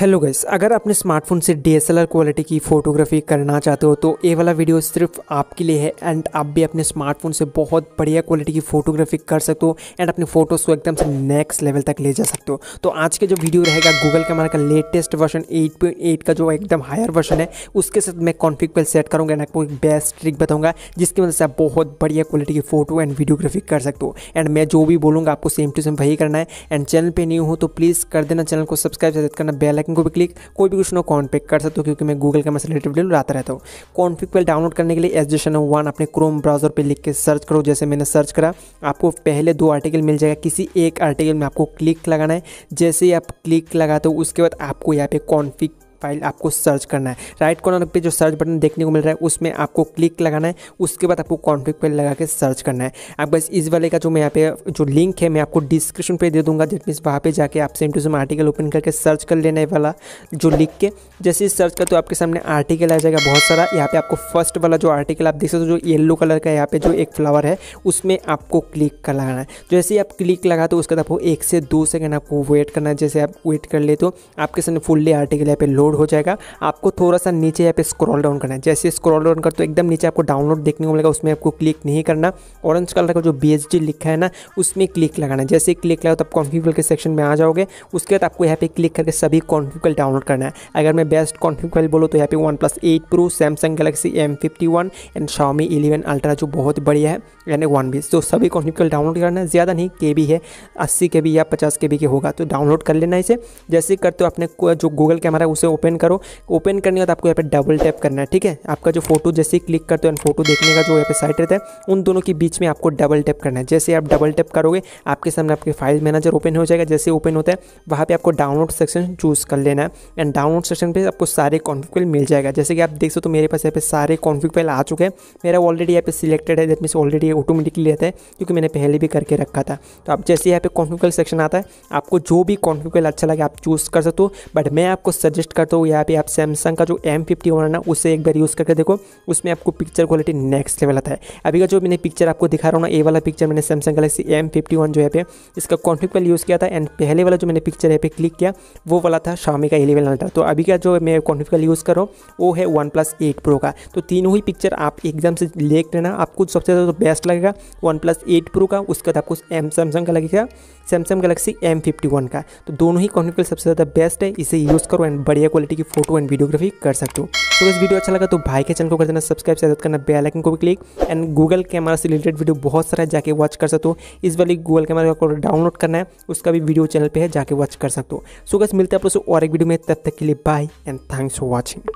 hello guys अगर अपने smartphone से डीएसएलआर क्वालिटी की फ़ोटोग्राफी करना चाहते हो तो ये वाला वीडियो सिर्फ आपके लिए है एंड आप भी अपने स्मार्टफोन से बहुत बढ़िया क्वालिटी की फ़ोटोग्राफी कर सकते हो एंड अपने फोटोज़ को एकदम से नेक्स्ट लेवल तक ले जा सकते हो तो आज के जो वीडियो रहेगा गूगल कैमरा का लेटेस्ट वर्षन एट का जो एकदम हायर वर्षन है उसके साथ मैं कॉन्फिक पर सेट करूँगा एंड आपको एक बेस्ट ट्रिक बताऊँगा जिसकी वजह से आप बहुत बढ़िया क्वालिटी की फ़ोटो एंड वीडियोग्राफी कर सकते हो एंड मैं जो भी बोलूँगा आपको सेम टू सेम वही करना है एंड चैनल पर न्यू हो तो प्लीज़ कर देना चैनल को सब्सक्राइब करना बेल आइकन को भी क्लिक कोई भी कुछ ना कॉन्फिक कर सकते हो क्योंकि मैं गूगल का मैं रिलेटेड वीडियो लाता रहता हूँ कॉन्फिक फाइल डाउनलोड करने के लिए एस जी वन अपने क्रोम ब्राउजर पर लिख के सर्च करो जैसे मैंने सर्च करा आपको पहले दो आर्टिकल मिल जाएगा किसी एक आर्टिकल में आपको क्लिक लगाना है जैसे ही आप क्लिक लगाते हो उसके बाद आपको यहाँ पे कॉन्फिक फाइल आपको सर्च करना है राइट कॉर्नर पे जो सर्च बटन देखने को मिल रहा है उसमें आपको क्लिक लगाना है उसके बाद आपको कॉन्टेक्ट पे लगा के सर्च करना है आप बस इस वाले का जो मैं यहाँ पे जो लिंक है मैं आपको डिस्क्रिप्शन पे दे दूंगा जेट मीन्स वहाँ पे जाके आप same to same article open करके सर्च कर लेने वाला जो लिख के जैसे ही सर्च कर तो आपके सामने आर्टिकल आ जाएगा बहुत सारा यहाँ पे आपको फर्स्ट वाला जो आर्टिकल आप देख सकते हो जो येलो कलर का यहाँ पे जो एक फ्लावर है उसमें आपको क्लिक कर लगाना है जैसे ही आप क्लिक लगा तो उसके बाद आपको एक से दो सेकेंड आपको वेट करना है जैसे आप वेट कर ले तो आपके सामने फुल्ली आर्टिकल यहाँ पे लोड लोड हो जाएगा आपको थोड़ा सा नीचे यहाँ पे स्क्रॉल डाउन करना है जैसे स्क्रॉल डाउन कर तो एकदम नीचे आपको डाउनलोड देखने को मिलेगा उसमें आपको क्लिक नहीं करना ऑरेंज कलर का जो बी लिखा है ना उसमें क्लिक लगाना है जैसे क्लिक लगाओ तो आप कॉन्फ्यूगल के सेक्शन में आ जाओगे उसके बाद आपको यहाँ पे क्लिक करके सभी कॉन्फ्यूगल डाउनलोड करना है अगर मैं बेस्ट कॉन्फ्यूगल बोलूँ तो यहाँ पे OnePlus eight pro Samsung Galaxy M fifty one and Xiaomi eleven ultra जो बहुत बढ़िया है यानी वन बीस तो सभी कॉन्फ्यूगल डाउनलोड करना है ज़्यादा नहीं के है अस्सी के या पचास के के होगा तो डाउनलोड कर लेना इसे जैसे करते हो अपने जो गूगल कैमरा है उसे ओपन करो ओपन करने के बाद आपको यहाँ पे डबल टैप करना है ठीक है आपका जो फोटो जैसे ही क्लिक करते हो एंड फोटो देखने का जो यहाँ पे साइट रहता है उन दोनों के बीच में आपको डबल टैप करना है जैसे आप डबल टैप करोगे आपके सामने आपके फाइल मैनेजर ओपन हो जाएगा जैसे ओपन होता है वहाँ पर आपको डाउनलोड सेक्शन चूज़ कर लेना है एंड डाउनलोड सेक्शन पर आपको सारे कॉन्फिक फाइल मिल जाएगा जैसे कि आप देख सकते हो तो मेरे पास यहाँ पे सारे कॉन्फिक फाइल आ चुके हैं मेरा ऑलरेडी यहाँ पे सिलेक्टेड है दैट मीस ऑलरेडी ऑटोमेटिकली रहता है क्योंकि मैंने पहले भी करके रखा था तो आप जैसे यहाँ पे कॉन्फिक फाइल सेक्शन आता है आपको जो भी कॉन्फिक फाइल अच्छा लगे आप चूज़ कर सकते हो बट मैं आपको सजेस्ट कर तो यहाँ पे आप सैमसंग का जो एम फिफ्टी वन है ना उसे एक बार यूज़ करके देखो उसमें आपको पिक्चर क्वालिटी नेक्स्ट लेवल आता है अभी का जो मैंने पिक्चर आपको दिखा रहा हूँ ना ए वाला पिक्चर मैंने Samsung Galaxy M fifty one जो है पे इसका कॉन्फ्लिक वाला यूज़ किया था एंड पहले वाला जो मैंने पिक्चर है पे क्लिक किया वो वाला था शामी का एलेवन अल्ट्रा तो अभी का जो मैं कॉन्फ्लिक वाला यूज़ कर रहा हूँ वो है वन प्लस एट प्रो का तो तीनों ही पिक्चर आप एकदम से लेट लेना आपको सबसे ज़्यादा तो बेस्ट लगेगा वन प्लस एट प्रो का उसके बाद आपको एम सैमसंग का लगेगा Samsung Galaxy M fifty one का तो दोनों ही कॉन्फ्लिक सबसे ज़्यादा बेस्ट है इसे यूज़ करो एंड बढ़िया क्वालिटी की फोटो एंड वीडियोग्राफी कर सकते हो तो इस वीडियो अच्छा लगा तो भाई के चैनल को कर देना सब्सक्राइब से करना बेल आइकन को भी क्लिक एंड गूगल कैमरा से रिलेटेड वीडियो बहुत सारा जाके वॉच कर सकते हो इस वाली गूगल कैमरा को डाउनलोड करना है उसका भी वीडियो चैनल पर है जाके वॉच कर सकते हो सो गैस मिलते हैं आप लोग और एक वीडियो में तब तक के लिए bye and thanks for watching